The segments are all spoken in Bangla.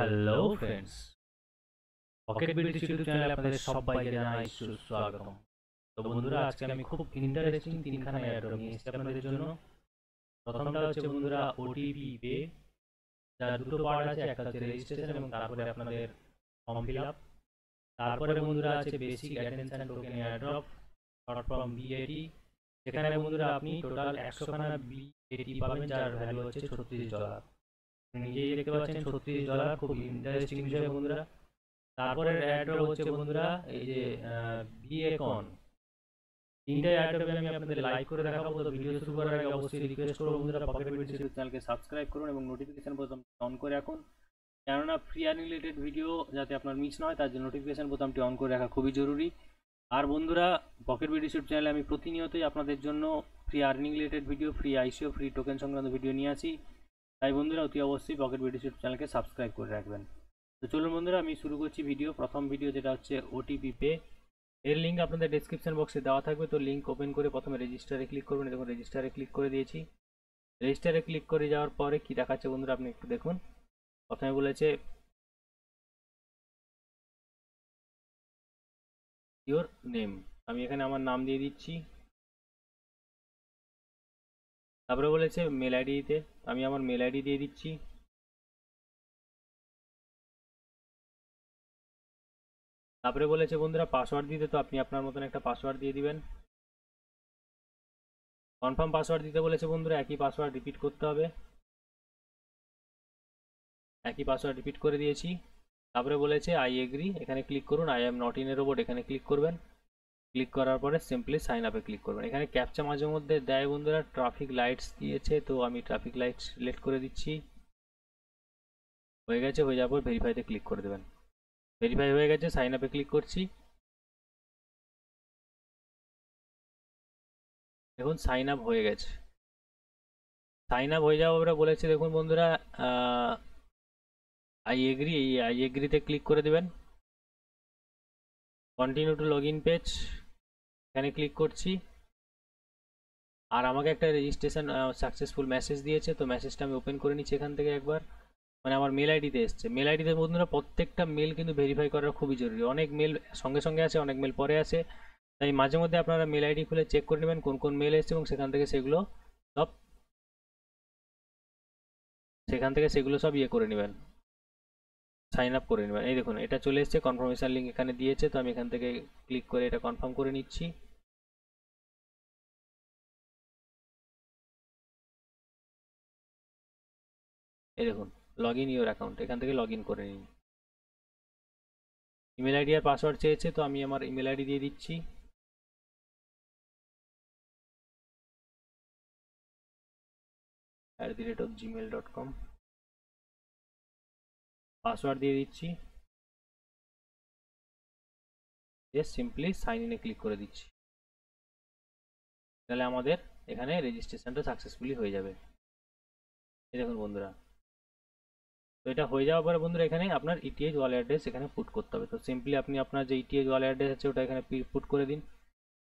হ্যালো ফ্রেন্ডস পকেট বিডিস ইউটিউব চ্যানেলে আপনাদের সবাইকে জানাই সুস্বাগতম তো বন্ধুরা আজকে আমি খুব ইন্টারেস্টিং তিনখানা এয়ারড্রপ নিয়ে এসেছি আপনাদের জন্য প্রথমটা হচ্ছে বন্ধুরা ওটিপি পে যার দুটো পার্ট আছে একটা হচ্ছে রেজিস্ট্রেশন এবং তারপরে আপনাদের ফর্ম ফিল আপ তারপরে বন্ধুরা আছে basic attention token airdrop short form BAT সেখানে বন্ধুরা আপনি টোটাল একশোখানা বিএটি পাবেন যার ভ্যালু হচ্ছে ছত্রিশ ডলার নিজেই দেখতে পাচ্ছেন ছত্রিশ ডলার খুব ইন্টারেস্টিং বিষয় বন্ধুরা তারপরে অ্যাড্রপ হচ্ছে বন্ধুরা এই যে বিএকন তিনটা অ্যাড্রপে আমি আপনাদের লাইক করে দেখাবো তো ভিডিও শুরু করার আগে অবশ্যই রিকোয়েস্ট করবো বন্ধুরা পকেট চ্যানেলকে সাবস্ক্রাইব করুন এবং নোটিফিকেশন বোতামটি অন করে রাখুন কেননা ফ্রি আর রিলেটেড ভিডিও যাতে আপনার মিস না হয় তার জন্য নোটিফিকেশন বোতামটি অন করে রাখা খুবই জরুরি আর বন্ধুরা পকেট বিডি চ্যানেলে আমি প্রতিনিয়তই আপনাদের জন্য free earning related video free ICO free token সংক্রান্ত ভিডিও নিয়ে আসি তাই বন্ধুরা অতি অবশ্যই পকেট বিডি চ্যানেলকে সাবস্ক্রাইব করে রাখবেন তো চলুন বন্ধুরা আমি শুরু করছি ভিডিও প্রথম ভিডিও যেটা হচ্ছে ওটিপি পে এর লিঙ্ক আপনাদের ডেসক্রিপশন বক্সে দেওয়া থাকবে তো লিঙ্ক ওপেন করে প্রথমে রেজিস্টারে ক্লিক করবেন দেখুন রেজিস্টারে ক্লিক করে দিয়েছি রেজিস্টারে ক্লিক করে যাওয়ার পরে কি দেখাচ্ছে বন্ধুরা আপনি একটু দেখুন প্রথমে বলেছে ইওর নেম আমি এখানে আমার নাম দিয়ে দিচ্ছি তারপরে বলেছে মেল আইডি দিতে আমি আমার মেল আইডি দিয়ে দিচ্ছি তারপরে বলেছে বন্ধুরা পাসওয়ার্ড দিতে তো আপনি আপনার মতন একটা পাসওয়ার্ড দিয়ে দিবেন কনফার্ম পাসওয়ার্ড দিতে বলেছে বন্ধুরা একই পাসওয়ার্ড রিপিট করতে হবে একই পাসওয়ার্ড রিপিট করে দিয়েছি তারপরে বলেছে আই এগ্রি এখানে ক্লিক করুন I am not in a robot এখানে ক্লিক করবেন ক্লিক করার পরে সিম্পলি সাইন আপে ক্লিক করবেন এখানে ক্যাপচা মাঝে মধ্যে দেয় বন্ধুরা ট্রাফিক লাইটস দিয়েছে তো আমি ট্রাফিক লাইটস সিলেক্ট করে দিচ্ছি হয়ে গেছে হয়ে যাওয়ার পর ভেরিফাইতে ক্লিক করে দেবেন ভেরিফাই হয়ে গেছে সাইন আপে ক্লিক করছি দেখুন সাইন আপ হয়ে গেছে সাইন আপ হয়ে যাওয়া আমরা বলেছি দেখুন বন্ধুরা আই এগ্রি এই আই এগ্রিতে ক্লিক করে দেবেন টু লগ ইন পেজ এখানে ক্লিক করছি আর আমাকে একটা রেজিস্ট্রেশন সাকসেসফুল মেসেজ দিয়েছে তো মেসেজটা আমি ওপেন করে নিচ্ছি এখান থেকে একবার মানে আমার মেল আইডিতে এসছে মেল আইডিতে বন্ধুরা প্রত্যেকটা মেল কিন্তু ভেরিফাই করা খুবই জরুরি অনেক মেল সঙ্গে সঙ্গে আছে অনেক মেল পরে আছে তাই মাঝে মধ্যে আপনারা মেল আইডি খুলে চেক করে নেবেন কোন কোন মেল এসছে এবং সেখান থেকে সেগুলো সব সেখান থেকে সেগুলো সব ইয়ে করে নেবেন সাইন আপ করে নেবেন এই দেখুন এটা চলে এসছে কনফার্মেশন লিঙ্ক এখানে দিয়েছে তো আমি এখান থেকে ক্লিক করে এটা কনফার্ম করে নিচ্ছি এই দেখুন লগ ইন ইউর অ্যাকাউন্ট এখান থেকে লগ ইন করে নিন ইমেল আইডি আর পাসওয়ার্ড চেয়েছে তো আমি আমার ইমেল আইডি দিয়ে দিচ্ছি at the rate of Gmail dot com password দিয়ে দিচ্ছি এস সিম্পলি সাইন ইনে ক্লিক করে দিচ্ছি তাহলে আমাদের এখানে রেজিস্ট্রেশনটা সাকসেসফুলি হয়ে যাবে এই দেখুন বন্ধুরা তো এটা হয়ে যাওয়ার পরে বন্ধুরা এখানে আপনার ইটিএইচ ওয়াল অ্যাড্রেস এখানে পুট করতে হবে তো সিম্পলি আপনি আপনার যে ইটিএইচ ওয়াল অ্যাড্রেস আছে ওটা এখানে পুট করে দিন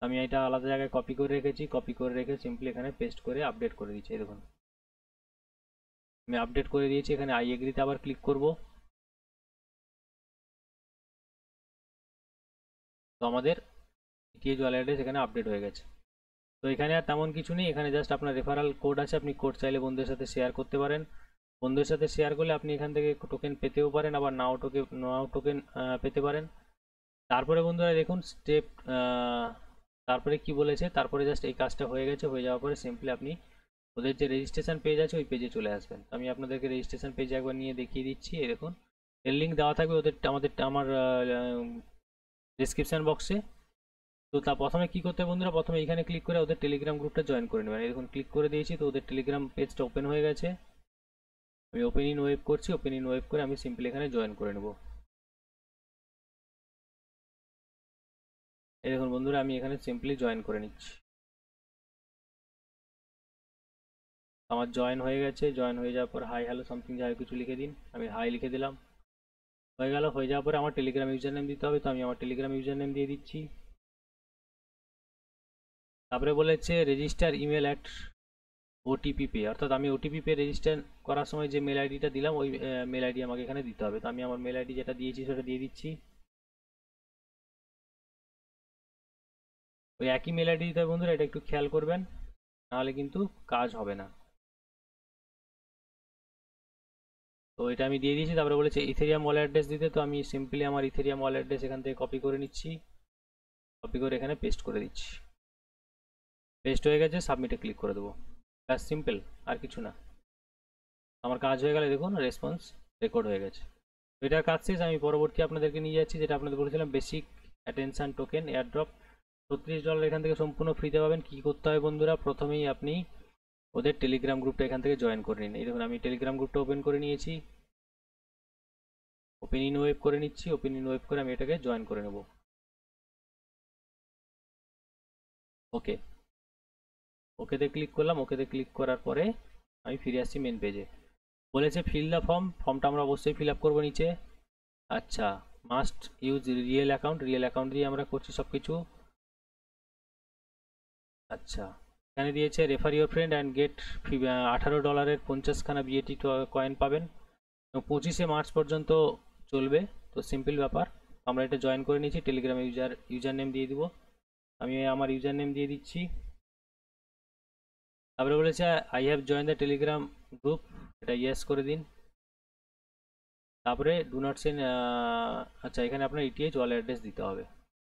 আমি এটা আলাদা জায়গায় কপি করে রেখেছি কপি করে রেখে সিম্পলি এখানে পেস্ট করে আপডেট করে দিচ্ছি দেখুন আমি আপডেট করে দিয়েছি এখানে আই এগ্রিতে আবার ক্লিক করব তো আমাদের ইটিএইচ ওয়াল অ্যাড্রেস এখানে আপডেট হয়ে গেছে তো এখানে আর তেমন কিছু নেই এখানে জাস্ট আপনার রেফারাল কোড আছে আপনি কোড চাইলে বন্ধুদের সাথে শেয়ার করতে পারেন বন্ধুদের সাথে শেয়ার করলে আপনি এখান থেকে টোকেন পেতেও পারেন আবার নাও টোকেন নাও টোকেন পেতে পারেন তারপরে বন্ধুরা দেখুন স্টেপ তারপরে কি বলেছে তারপরে জাস্ট এই কাজটা হয়ে গেছে হয়ে যাওয়ার পরে সিম্পলি আপনি ওদের যে রেজিস্ট্রেশন পেজ আছে ওই পেজে চলে আসবেন আমি আপনাদেরকে রেজিস্ট্রেশন পেজে একবার নিয়ে দেখিয়ে দিচ্ছি এই দেখুন এর লিঙ্ক দেওয়া থাকবে ওদের আমাদের আমার ডিসক্রিপশান বক্সে তো তা প্রথমে কি করতে বন্ধুরা প্রথমে এখানে ক্লিক করে ওদের টেলিগ্রাম গ্রুপটা জয়েন করে নেবেন এরকম ক্লিক করে দিয়েছি তো ওদের টেলিগ্রাম পেজটা ওপেন হয়ে গেছে আমি ওপেন ইন ওয়েব করছি ওপেন ইন ওয়েব করে আমি সিম্পলি এখানে জয়েন করে নেব এই দেখুন বন্ধুরা আমি এখানে সিম্পলি জয়েন করে নিচ্ছি আমার জয়েন হয়ে গেছে জয়েন হয়ে যাওয়ার পর হাই হ্যালো সামথিং যাই কিছু লিখে দিন আমি হাই লিখে দিলাম হয়ে গেল হয়ে যাওয়ার পরে আমার টেলিগ্রাম ইউজার নেম দিতে হবে তো আমি আমার টেলিগ্রাম ইউজার নেম দিয়ে দিচ্ছি তারপরে বলেছে register email at OTP pay অর্থাৎ আমি ওটিপি পে রেজিস্টার করার সময় যে মেল আইডিটা দিলাম ওই মেল আইডি আমাকে এখানে দিতে হবে তো আমি আমার মেল আইডি যেটা দিয়েছি সেটা দিয়ে দিচ্ছি ওই একই মেল আইডি দিতে হবে বন্ধুরা এটা একটু খেয়াল করবেন নাহলে কিন্তু কাজ হবে না তো এটা আমি দিয়ে দিয়েছি তারপরে বলেছে ইথেরিয়াম ওয়াল অ্যাড্রেস দিতে তো আমি সিম্পলি আমার ইথেরিয়াম ওয়াল অ্যাড্রেস এখান থেকে কপি করে নিচ্ছি কপি করে এখানে পেস্ট করে দিচ্ছি পেস্ট হয়ে গেছে সাবমিটে ক্লিক করে দেবো ব্যাস সিম্পল আর কিছু না আমার কাজ হয়ে গেলে দেখুন রেসপন্স রেকর্ড হয়ে গেছে এটার কাজ শেষ আমি পরবর্তী আপনাদেরকে নিয়ে যাচ্ছি যেটা আপনাদের বলেছিলাম বেসিক অ্যাটেনশান টোকেন এয়ারড্রপ ছত্রিশ ডলার এখান থেকে সম্পূর্ণ ফ্রিতে পাবেন কী করতে হয় বন্ধুরা প্রথমেই আপনি ওদের টেলিগ্রাম গ্রুপটা এখান থেকে জয়েন করে নিন এই দেখুন আমি টেলিগ্রাম গ্রুপটা ওপেন করে নিয়েছি ওপেন ইন ওয়েব করে নিচ্ছি ওপেন ইন ওয়েব করে আমি এটাকে জয়েন করে নেব ওকে ওকেতে ক্লিক করলাম ওকেতে ক্লিক করার পরে আমি ফিরে আসছি মেন পেজে বলেছে ফিল দ্য ফর্ম ফর্মটা আমরা অবশ্যই ফিল আপ করবো নিচে আচ্ছা must use real account real account দিয়ে আমরা করছি সব কিছু আচ্ছা এখানে দিয়েছে refer your friend and get fee আঠারো ডলারের পঞ্চাশখানা বিএটি কয়েন uh, পাবেন পঁচিশে মার্চ পর্যন্ত চলবে তো সিম্পল ব্যাপার আমরা এটা জয়েন করে নিচ্ছি টেলিগ্রামে ইউজার ইউজার নেম দিয়ে দিব আমি আমার ইউজার নেম দিয়ে দিচ্ছি তারপরে বলেছে I have join the Telegram group এটা ইয়েস করে দিন তারপরে ডু নট সেন আচ্ছা এখানে আপনার ইটিএইচ ওয়াল অ্যাড্রেস দিতে হবে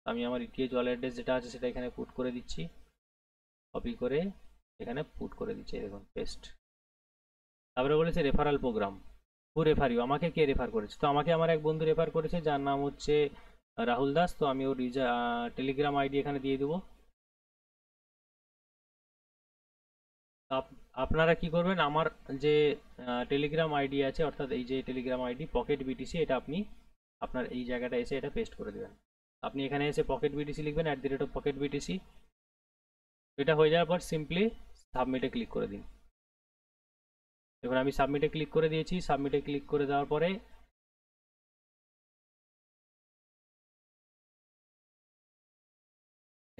আমি আমার ইটিএইচ ওয়াল অ্যাড্রেস যেটা আছে সেটা এখানে পুট করে দিচ্ছি কপি করে এখানে পুট করে দিচ্ছি দেখুন পেস্ট তারপরে বলেছে referral program who refer you আমাকে কে রেফার করেছে তো আমাকে আমার এক বন্ধু রেফার করেছে যার নাম হচ্ছে রাহুল দাস তো আমি ওর টেলিগ্রাম আইডি এখানে দিয়ে দেবো আপনারা কি করবেন আমার যে টেলিগ্রাম আইডি আছে অর্থাৎ এই যে টেলিগ্রাম আইডি পকেট বিটিসি এটা আপনি আপনার এই জায়গাটা এসে এটা পেস্ট করে দেবেন আপনি এখানে এসে পকেট বিটিসি লিখবেন at the rate of pocket BTC এটা হয়ে যাওয়ার পর সিম্পলি সাবমিটে ক্লিক করে দিন এবার আমি সাবমিটে ক্লিক করে দিয়েছি সাবমিটে ক্লিক করে দেওয়ার পরে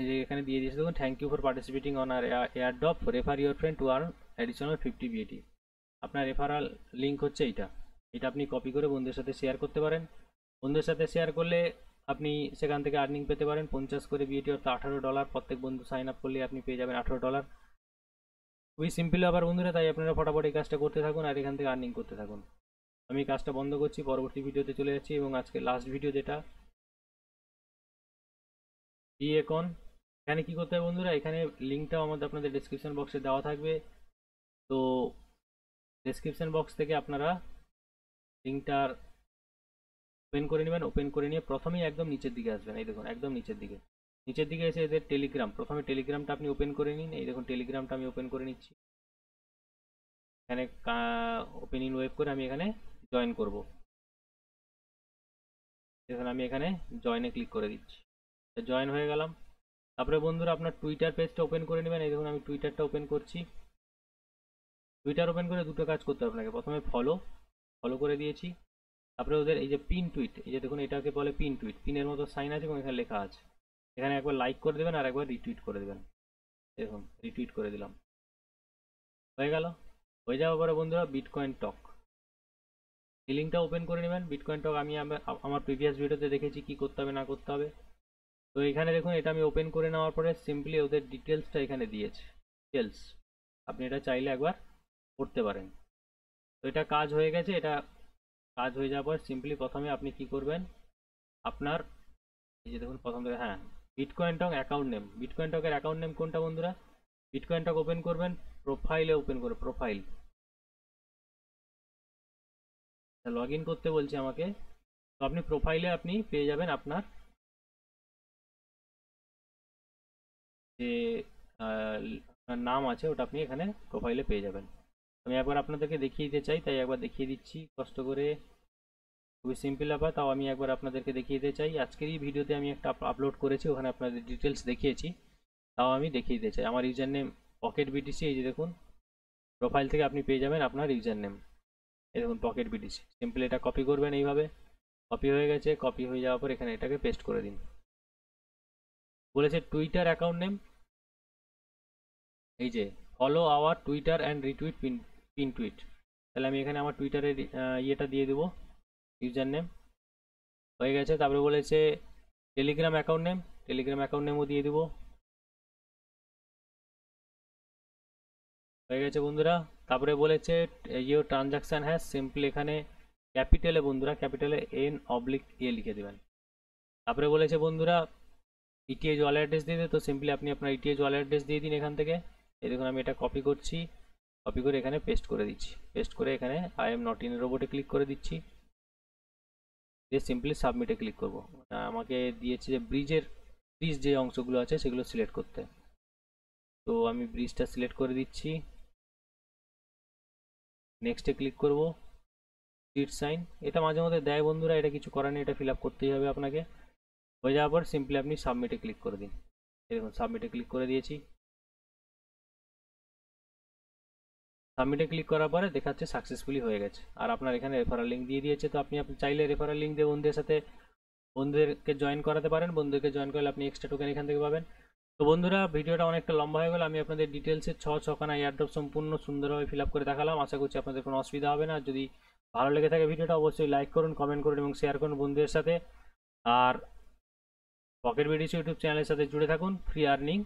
যে এখানে দিয়ে দিয়েছে দেখুন thank you for participating on our airdrop refer your friend to earn additional fifty BAT আপনার রেফারাল লিঙ্ক হচ্ছে এইটা এটা আপনি কপি করে বন্ধুদের সাথে শেয়ার করতে পারেন বন্ধুদের সাথে শেয়ার করলে আপনি সেখান থেকে আর্নিং পেতে পারেন পঞ্চাশ করে বিএটি অর্থাৎ আঠারো ডলার প্রত্যেক বন্ধু সাইন আপ করলে আপনি পেয়ে যাবেন আঠারো ডলার খুবই সিম্পল আবার বন্ধুরা তাই আপনারা ফটাফট এই কাজটা করতে থাকুন আর এখান থেকে আর্নিং করতে থাকুন আমি কাজটা বন্ধ করছি পরবর্তী ভিডিওতে চলে যাচ্ছি এবং আজকে লাস্ট ভিডিও যেটা ই একন এখানে কি করতে হবে বন্ধুরা এখানে লিঙ্কটাও আমাদের আপনাদের ডিসক্রিপশন বক্সে দেওয়া থাকবে তো ডিসক্রিপশন বক্স থেকে আপনারা লিঙ্কটার ওপেন করে নেবেন ওপেন করে নিয়ে প্রথমেই একদম নিচের দিকে আসবেন এই দেখুন একদম নিচের দিকে নিচের দিকে এসে এদের টেলিগ্রাম প্রথমে টেলিগ্রামটা আপনি ওপেন করে নিন এই দেখুন টেলিগ্রামটা আমি ওপেন করে নিচ্ছি এখানে ওপেনিং ওয়েব করে আমি এখানে জয়েন করব দেখুন আমি এখানে জয়েনে ক্লিক করে দিচ্ছি জয়েন হয়ে গেলাম তারপরে বন্ধুরা আপনার টুইটার পেজটা ওপেন করে নেবেন এই দেখুন আমি টুইটারটা ওপেন করছি টুইটার ওপেন করে দুটো কাজ করতে হবে আপনাকে প্রথমে ফলো ফলো করে দিয়েছি তারপরে ওদের এই যে পিন টুইট এই যে দেখুন এটাকে বলে পিন টুইট পিনের মতো সাইন আছে এবং এখানে লেখা আছে এখানে একবার লাইক করে দেবেন আর একবার রিটুইট করে দেবেন দেখুন রিটুইট করে দিলাম হয়ে গেল হয়ে যাওয়ার পরে বন্ধুরা বিটকয়েন টক এই লিঙ্কটা ওপেন করে নেবেন বিটকয়েন টক আমি আমার প্রিভিয়াস ভিডিওতে দেখেছি কি করতে হবে না করতে হবে তো এখানে দেখুন এটা আমি ওপেন করে নেওয়ার পরে সিম্পলি ওদের ডিটেলসটা এখানে দিয়েছে ডিটেলস আপনি এটা চাইলে একবার করতে পারেন তো এটা কাজ হয়ে গেছে এটা কাজ হয়ে যাওয়ার পর সিম্পলি প্রথমে আপনি কি করবেন আপনার এই যে দেখুন প্রথম থেকে হ্যাঁ Bitcoin talk account name Bitcoin টকের অ্যাকাউন্ট নেম কোনটা বন্ধুরা বিটকয়েন টক ওপেন করবেন প্রোফাইলে ওপেন করে প্রোফাইল লগ ইন করতে বলছে আমাকে তো আপনি প্রোফাইলে আপনি পেয়ে যাবেন আপনার যে আপনার নাম আছে ওটা আপনি এখানে প্রোফাইলে পেয়ে যাবেন আমি একবার আপনাদেরকে দেখিয়ে দিতে চাই তাই একবার দেখিয়ে দিচ্ছি কষ্ট করে খুবই সিম্পল ব্যাপার তাও আমি একবার আপনাদেরকে দেখিয়ে দিতে চাই আজকের এই ভিডিওতে আমি একটা আপলোড করেছি ওখানে আপনাদের ডিটেলস দেখিয়েছি তাও আমি দেখিয়ে দিতে চাই আমার ইউজার নেম পকেট বিটিসি এই যে দেখুন প্রোফাইল থেকে আপনি পেয়ে যাবেন আপনার ইউজার নেম এই দেখুন পকেট বিটিসি সিম্পল এটা কপি করবেন এইভাবে কপি হয়ে গেছে কপি হয়ে যাওয়ার পর এখানে এটাকে পেস্ট করে দিন বলেছে টুইটার অ্যাকাউন্ট নেম এই যে follow our Twitter and retweet pin pin tweet তাহলে আমি এখানে আমার টুইটারের ইয়েটা দিয়ে দেবো ইউজার নেম হয়ে গেছে তারপরে বলেছে Telegram account name Telegram account নেমও দিয়ে দেবো হয়ে গেছে বন্ধুরা তারপরে বলেছে ইউর ট্রানজাকশান হ্যাঁ সিম্পলি এখানে ক্যাপিটালে বন্ধুরা ক্যাপিটালে এন অবলিক ইয়ে লিখে দেবেন তারপরে বলেছে বন্ধুরা ইটিএইচ ওয়ালেট অ্যাড্রেস দিয়ে দিন তো সিম্পলি আপনি আপনার ইটিএইচ ওয়ালেট অ্যাড্রেস দিয়ে দিন এখান থেকে এই দেখুন আমি এটা কপি করছি কপি করে এখানে পেস্ট করে দিচ্ছি পেস্ট করে এখানে আই এম নট ইন রোবটে ক্লিক করে দিচ্ছি দিয়ে সিম্পলি সাবমিটে ক্লিক করব মানে আমাকে দিয়েছে যে ব্রিজের ব্রিজ যে অংশগুলো আছে সেগুলো সিলেক্ট করতে তো আমি ব্রিজটা সিলেক্ট করে দিচ্ছি নেক্সটে ক্লিক করব স্ট্রিট সাইন এটা মাঝে মধ্যে দেয় বন্ধুরা এটা কিছু করার নেই এটা ফিল করতেই হবে আপনাকে হয়ে যাওয়ার পর সিম্পলি আপনি সাবমিটে ক্লিক করে দিন দেখুন সাবমিটে ক্লিক করে দিয়েছি সাবমিটে ক্লিক করার পরে দেখাচ্ছে সাকসেসফুলি হয়ে গেছে আর আপনার এখানে রেফারাল লিঙ্ক দিয়ে দিয়েছে তো আপনি আপনি চাইলে রেফারাল লিঙ্ক দিয়ে বন্ধুদের সাথে বন্ধুদেরকে জয়েন করাতে পারেন বন্ধুদেরকে জয়েন করলে আপনি এক্সট্রা টোকেন এখান থেকে পাবেন তো বন্ধুরা ভিডিওটা অনেকটা লম্বা হয়ে গেল আমি আপনাদের ডিটেলসে ছ ছখানা এয়ারড্রপ সম্পূর্ণ সুন্দরভাবে ফিল করে দেখালাম আশা করছি আপনাদের কোনো অসুবিধা হবে না যদি ভালো লেগে থাকে ভিডিওটা অবশ্যই লাইক করুন কমেন্ট করুন এবং শেয়ার করুন বন্ধুদের সাথে আর পকেট বিডিসি ইউটিউব চ্যানেলের সাথে জুড়ে থাকুন ফ্রি আর্নিং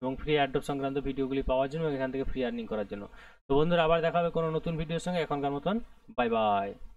এবং ফ্রি অ্যাডপ সংক্রান্ত ভিডিওগুলি পাওয়ার জন্য এখান থেকে ফ্রি আর্নিং করার জন্য তো বন্ধুরা আবার দেখা হবে কোনো নতুন ভিডিওর সঙ্গে এখনকার মতন বাই বাই